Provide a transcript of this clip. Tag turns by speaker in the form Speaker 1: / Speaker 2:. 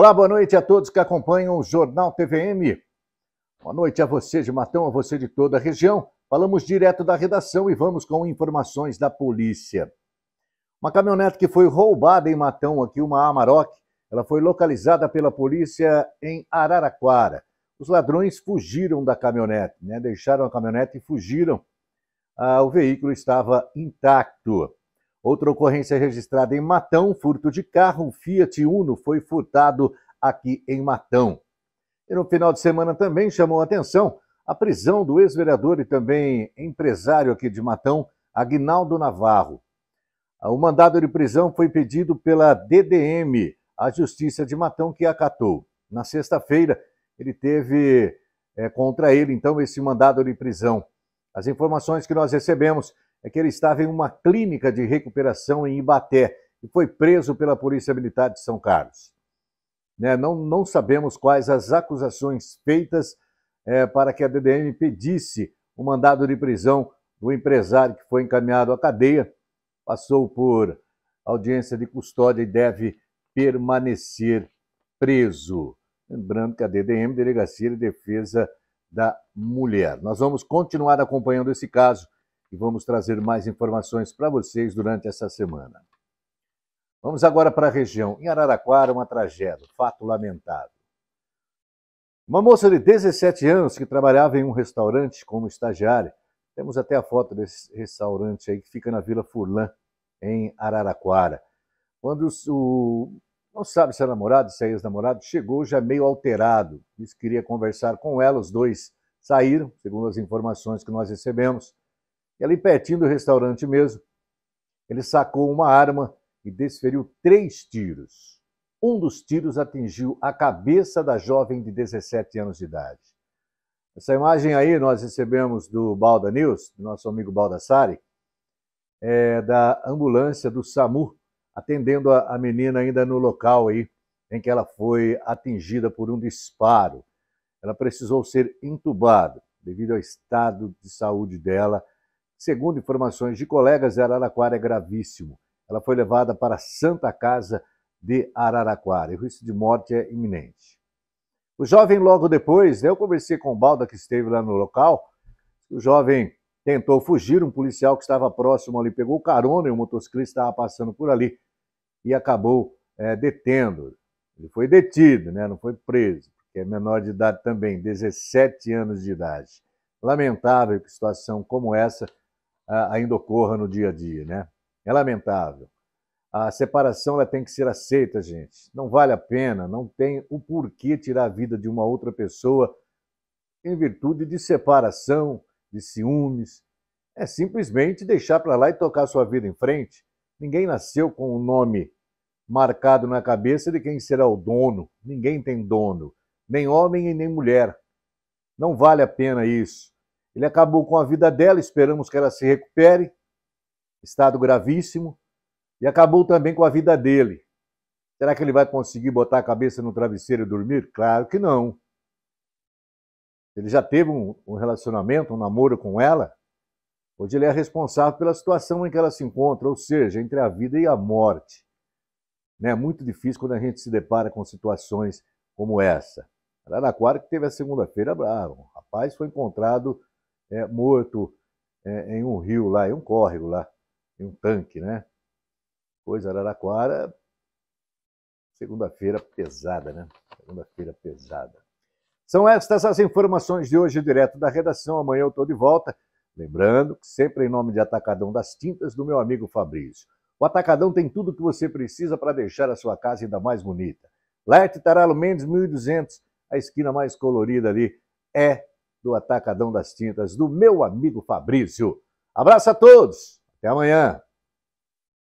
Speaker 1: Olá, boa noite a todos que acompanham o Jornal TVM. Boa noite a você de Matão, a você de toda a região. Falamos direto da redação e vamos com informações da polícia. Uma caminhonete que foi roubada em Matão, aqui uma Amarok, ela foi localizada pela polícia em Araraquara. Os ladrões fugiram da caminhonete, né? deixaram a caminhonete e fugiram. Ah, o veículo estava intacto. Outra ocorrência registrada em Matão, furto de carro, um Fiat Uno foi furtado aqui em Matão. E no final de semana também chamou a atenção a prisão do ex-vereador e também empresário aqui de Matão, Agnaldo Navarro. O mandado de prisão foi pedido pela DDM, a Justiça de Matão, que acatou. Na sexta-feira, ele teve é, contra ele, então, esse mandado de prisão. As informações que nós recebemos é que ele estava em uma clínica de recuperação em Ibaté e foi preso pela Polícia Militar de São Carlos. Né? Não, não sabemos quais as acusações feitas é, para que a DDM pedisse o mandado de prisão do empresário que foi encaminhado à cadeia, passou por audiência de custódia e deve permanecer preso. Lembrando que a DDM, Delegacia de Defesa da Mulher. Nós vamos continuar acompanhando esse caso e vamos trazer mais informações para vocês durante essa semana. Vamos agora para a região. Em Araraquara, uma tragédia, fato lamentável. Uma moça de 17 anos que trabalhava em um restaurante como estagiária. Temos até a foto desse restaurante aí que fica na Vila Furlan, em Araraquara. Quando o. Não sabe se é namorado, se é ex-namorado, chegou já meio alterado. Disse que queria conversar com ela, os dois saíram, segundo as informações que nós recebemos. E ali pertinho do restaurante mesmo, ele sacou uma arma e desferiu três tiros. Um dos tiros atingiu a cabeça da jovem de 17 anos de idade. Essa imagem aí nós recebemos do Balda News, do nosso amigo Baldassari, é, da ambulância do SAMU, atendendo a, a menina ainda no local aí em que ela foi atingida por um disparo. Ela precisou ser entubada devido ao estado de saúde dela Segundo informações de colegas Araraquara, é gravíssimo. Ela foi levada para a Santa Casa de Araraquara e o risco de morte é iminente. O jovem, logo depois, né, eu conversei com o Balda, que esteve lá no local. O jovem tentou fugir, um policial que estava próximo ali pegou carona e o um motociclista estava passando por ali e acabou é, detendo. Ele foi detido, né, não foi preso, porque é menor de idade também, 17 anos de idade. Lamentável que situação como essa ainda ocorra no dia a dia, né? É lamentável. A separação ela tem que ser aceita, gente. Não vale a pena, não tem o porquê tirar a vida de uma outra pessoa em virtude de separação, de ciúmes. É simplesmente deixar para lá e tocar sua vida em frente. Ninguém nasceu com o um nome marcado na cabeça de quem será o dono. Ninguém tem dono, nem homem e nem mulher. Não vale a pena isso. Ele acabou com a vida dela, esperamos que ela se recupere, estado gravíssimo, e acabou também com a vida dele. Será que ele vai conseguir botar a cabeça no travesseiro e dormir? Claro que não. Ele já teve um, relacionamento, um namoro com ela, onde ele é responsável pela situação em que ela se encontra, ou seja, entre a vida e a morte. É muito difícil quando a gente se depara com situações como essa. Araraquara que teve a segunda-feira bravo. o rapaz foi encontrado é, morto é, em um rio lá, em um córrego lá, em um tanque, né? Coisa Araraquara, segunda-feira pesada, né? Segunda-feira pesada. São estas as informações de hoje, direto da redação. Amanhã eu estou de volta. Lembrando que sempre em nome de Atacadão das Tintas, do meu amigo Fabrício. O Atacadão tem tudo que você precisa para deixar a sua casa ainda mais bonita. Lerte Taralo Mendes, 1200, a esquina mais colorida ali é do Atacadão das Tintas, do meu amigo Fabrício. Abraço a todos, até amanhã.